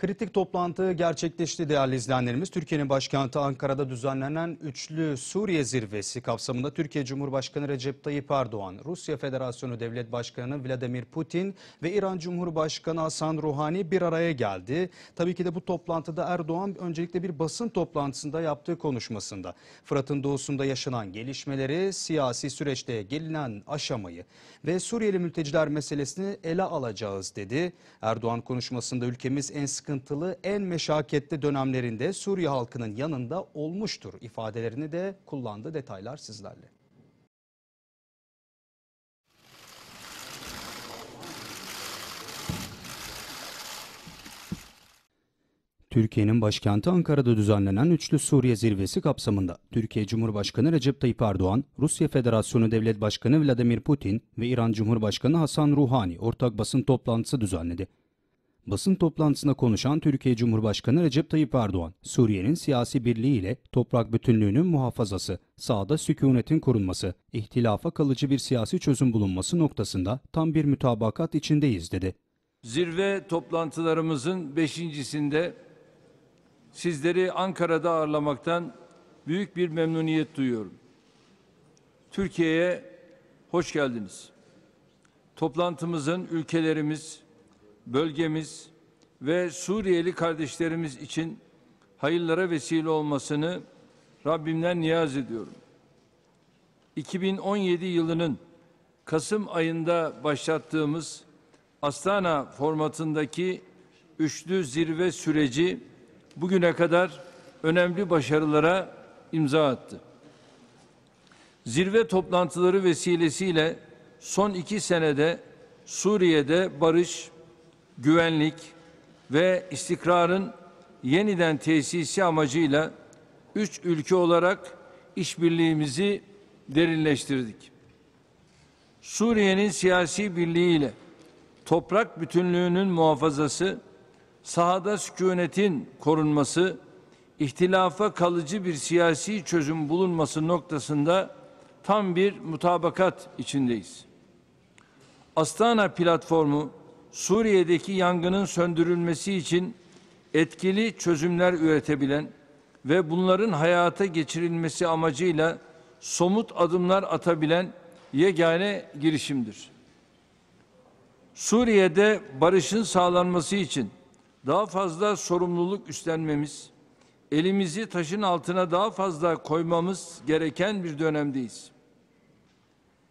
Kritik toplantı gerçekleşti değerli izleyenlerimiz. Türkiye'nin başkenti Ankara'da düzenlenen üçlü Suriye zirvesi kapsamında Türkiye Cumhurbaşkanı Recep Tayyip Erdoğan, Rusya Federasyonu Devlet Başkanı Vladimir Putin ve İran Cumhurbaşkanı Hasan Ruhani bir araya geldi. Tabii ki de bu toplantıda Erdoğan öncelikle bir basın toplantısında yaptığı konuşmasında Fırat'ın doğusunda yaşanan gelişmeleri, siyasi süreçte gelinen aşamayı ve Suriyeli mülteciler meselesini ele alacağız dedi. Erdoğan konuşmasında ülkemiz en sıkı sıkıntılı, en meşakkatli dönemlerinde Suriye halkının yanında olmuştur ifadelerini de kullandı. Detaylar sizlerle. Türkiye'nin başkenti Ankara'da düzenlenen Üçlü Suriye Zirvesi kapsamında Türkiye Cumhurbaşkanı Recep Tayyip Erdoğan, Rusya Federasyonu Devlet Başkanı Vladimir Putin ve İran Cumhurbaşkanı Hasan Ruhani ortak basın toplantısı düzenledi. Basın toplantısına konuşan Türkiye Cumhurbaşkanı Recep Tayyip Erdoğan, Suriye'nin siyasi birliği ile toprak bütünlüğünün muhafazası, sağda sükunetin korunması, ihtilafa kalıcı bir siyasi çözüm bulunması noktasında tam bir mütabakat içindeyiz dedi. Zirve toplantılarımızın beşincisinde sizleri Ankara'da ağırlamaktan büyük bir memnuniyet duyuyorum. Türkiye'ye hoş geldiniz. Toplantımızın ülkelerimiz, bölgemiz ve Suriyeli kardeşlerimiz için hayırlara vesile olmasını Rabbimden niyaz ediyorum. 2017 yılının Kasım ayında başlattığımız Astana formatındaki üçlü zirve süreci bugüne kadar önemli başarılara imza attı. Zirve toplantıları vesilesiyle son iki senede Suriye'de barış, güvenlik ve istikrarın yeniden tesisi amacıyla üç ülke olarak işbirliğimizi derinleştirdik. Suriye'nin siyasi birliğiyle toprak bütünlüğünün muhafazası, sahada sükunetin korunması, ihtilafa kalıcı bir siyasi çözüm bulunması noktasında tam bir mutabakat içindeyiz. Astana platformu Suriye'deki yangının söndürülmesi için etkili çözümler üretebilen ve bunların hayata geçirilmesi amacıyla somut adımlar atabilen yegane girişimdir. Suriye'de barışın sağlanması için daha fazla sorumluluk üstlenmemiz, elimizi taşın altına daha fazla koymamız gereken bir dönemdeyiz.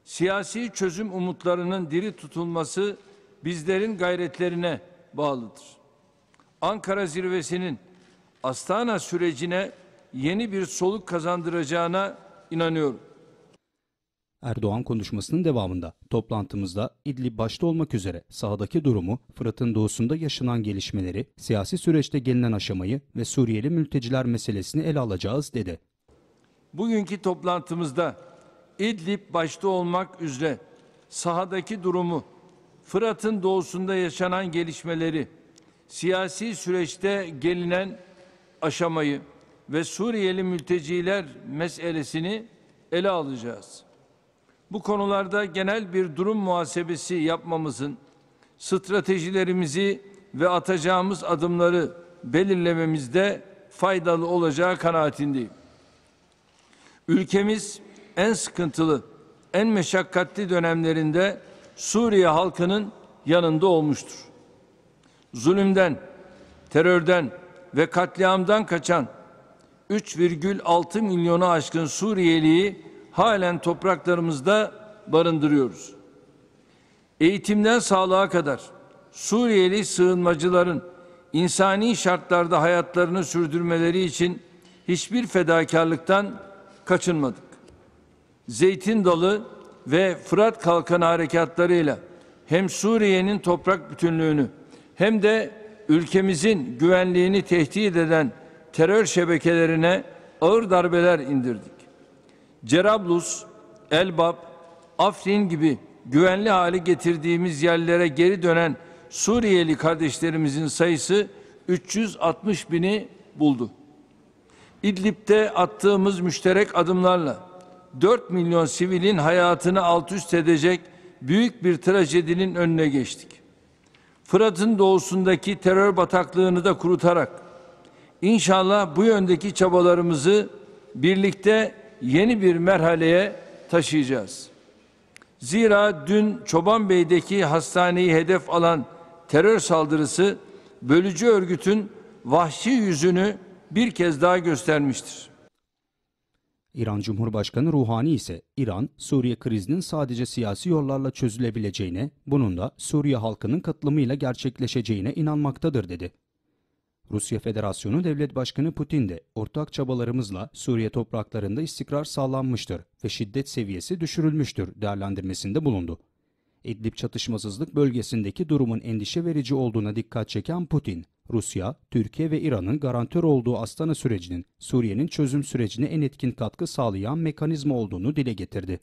Siyasi çözüm umutlarının diri tutulması bizlerin gayretlerine bağlıdır. Ankara zirvesinin Astana sürecine yeni bir soluk kazandıracağına inanıyorum. Erdoğan konuşmasının devamında toplantımızda İdlib başta olmak üzere sahadaki durumu, Fırat'ın doğusunda yaşanan gelişmeleri, siyasi süreçte gelinen aşamayı ve Suriyeli mülteciler meselesini ele alacağız dedi. Bugünkü toplantımızda İdlib başta olmak üzere sahadaki durumu, Fırat'ın doğusunda yaşanan gelişmeleri, siyasi süreçte gelinen aşamayı ve Suriyeli mülteciler meselesini ele alacağız. Bu konularda genel bir durum muhasebesi yapmamızın, stratejilerimizi ve atacağımız adımları belirlememizde faydalı olacağı kanaatindeyim. Ülkemiz en sıkıntılı, en meşakkatli dönemlerinde Suriye halkının yanında olmuştur. Zulümden, terörden ve katliamdan kaçan 3,6 milyonu aşkın Suriyeliyi halen topraklarımızda barındırıyoruz. Eğitimden sağlığa kadar Suriyeli sığınmacıların insani şartlarda hayatlarını sürdürmeleri için hiçbir fedakarlıktan kaçınmadık. Zeytin dalı ve Fırat Kalkanı harekatlarıyla hem Suriye'nin toprak bütünlüğünü hem de ülkemizin güvenliğini tehdit eden terör şebekelerine ağır darbeler indirdik. Cerablus, Elbap, Afrin gibi güvenli hale getirdiğimiz yerlere geri dönen Suriyeli kardeşlerimizin sayısı 360 bini buldu. İdlib'de attığımız müşterek adımlarla 4 milyon sivilin hayatını alt üst edecek büyük bir trajedinin önüne geçtik. Fırat'ın doğusundaki terör bataklığını da kurutarak inşallah bu yöndeki çabalarımızı birlikte yeni bir merhaleye taşıyacağız. Zira dün Çobanbey'deki hastaneyi hedef alan terör saldırısı bölücü örgütün vahşi yüzünü bir kez daha göstermiştir. İran Cumhurbaşkanı Ruhani ise İran, Suriye krizinin sadece siyasi yollarla çözülebileceğine, bunun da Suriye halkının katılımıyla gerçekleşeceğine inanmaktadır dedi. Rusya Federasyonu Devlet Başkanı Putin de ortak çabalarımızla Suriye topraklarında istikrar sağlanmıştır ve şiddet seviyesi düşürülmüştür değerlendirmesinde bulundu. İdlib çatışmasızlık bölgesindeki durumun endişe verici olduğuna dikkat çeken Putin, Rusya, Türkiye ve İran'ın garantör olduğu Astana sürecinin Suriye'nin çözüm sürecine en etkin katkı sağlayan mekanizma olduğunu dile getirdi.